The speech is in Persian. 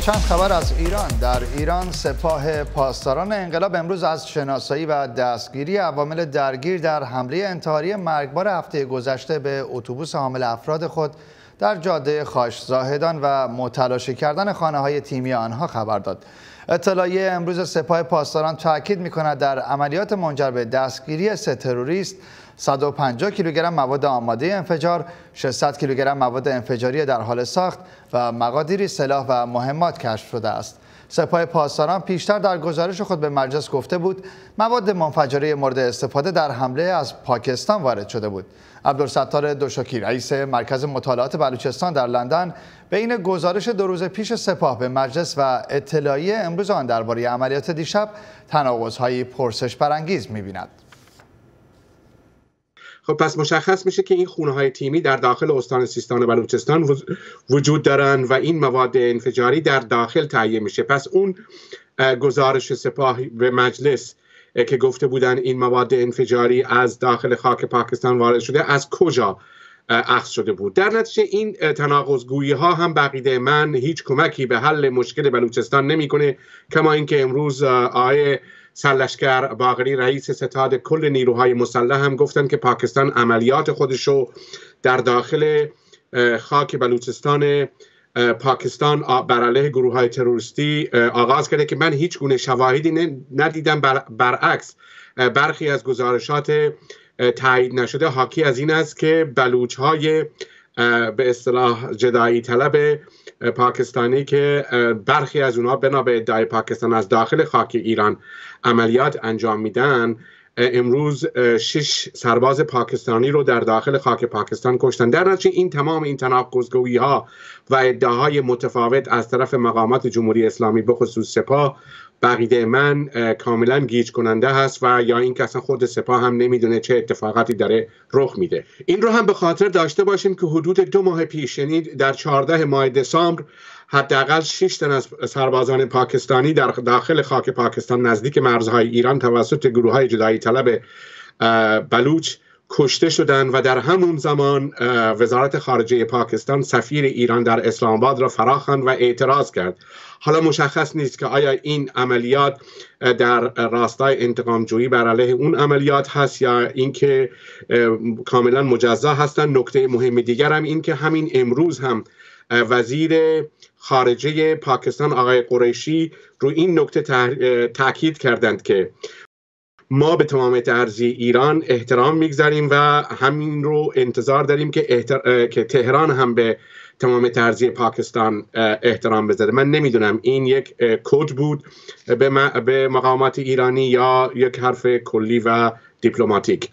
چند خبر از ایران در ایران سپاه پاسداران انقلاب امروز از شناسایی و دستگیری عوامل درگیر در حمله انتحاری مرگبار هفته گذشته به اتوبوس حامل افراد خود در جاده خاش زاهدان و متلاشی کردن خانه های تیمی آنها خبر داد اطلاعیه امروز سپاه پاسداران تاکید می کند در عملیات منجر به دستگیری سه تروریست 150 کیلوگرم مواد آماده انفجار 600 کیلوگرم مواد انفجاری در حال ساخت و مقادیری سلاح و مهمات کشف شده است سپاه پاسداران پیشتر در گزارش خود به مجلس گفته بود مواد منفجره مورد استفاده در حمله از پاکستان وارد شده بود عبدالستار دوشاکی رئیس مرکز مطالعات بلوچستان در لندن به این گزارش دو روز پیش سپاه به مجلس و اطلاعیه امروز آن درباره عملیات دیشب تناقض‌های پرسش برانگیز می‌بیند خب پس مشخص میشه که این خونه های تیمی در داخل استان سیستان و بلوچستان وجود دارن و این مواد انفجاری در داخل تهیه میشه پس اون گزارش سپاه به مجلس که گفته بودن این مواد انفجاری از داخل خاک پاکستان وارد شده از کجا اخذ شده بود در نتیجه این گویی ها هم بقیده من هیچ کمکی به حل مشکل بلوچستان نمیکنه کما اینکه امروز آیه سرلشکر باغری رئیس ستاد کل نیروهای مسلح هم گفتند که پاکستان عملیات خودش رو در داخل خاک بلوچستان پاکستان بر علیه گروه های تروریستی آغاز کرده که من هیچ گونه شواهدی ندیدم برعکس برخی از گزارشات تایید نشده حاکی از این است که بلوچ های به اصطلاح جدایی طلب پاکستانی که برخی از اونها بنا به ادعای پاکستان از داخل خاک ایران عملیات انجام میدن امروز شش سرباز پاکستانی رو در داخل خاک پاکستان کشتن در نتیجه این تمام این تناقضگویی ها و ادعاهای متفاوت از طرف مقامات جمهوری اسلامی به خصوص سپاه بقیده من کاملا گیج کننده هست و یا این که اصلا خود سپاه هم نمیدونه چه اتفاقاتی داره رخ میده این رو هم به خاطر داشته باشیم که حدود دو ماه پیش یعنی در 14 ماه دسامبر حداقل 6 تن از سربازان پاکستانی در داخل خاک پاکستان نزدیک مرزهای ایران توسط گروه های جدایی طلب بلوچ کشته شدند و در همون زمان وزارت خارجه پاکستان سفیر ایران در اسلام آباد را فراخواند و اعتراض کرد حالا مشخص نیست که آیا این عملیات در راستای انتقام جویی بر علیه اون عملیات هست یا اینکه کاملا مجزا هستند نکته مهم دیگر هم این که همین امروز هم وزیر خارجه پاکستان آقای قریشی رو این نکته تاکید کردند که ما به تمام ارزی ایران احترام میگذاریم و همین رو انتظار داریم که, که تهران هم به تمام ترزی پاکستان احترام بذاره من نمیدونم این یک کود بود به مقامات ایرانی یا یک حرف کلی و دیپلماتیک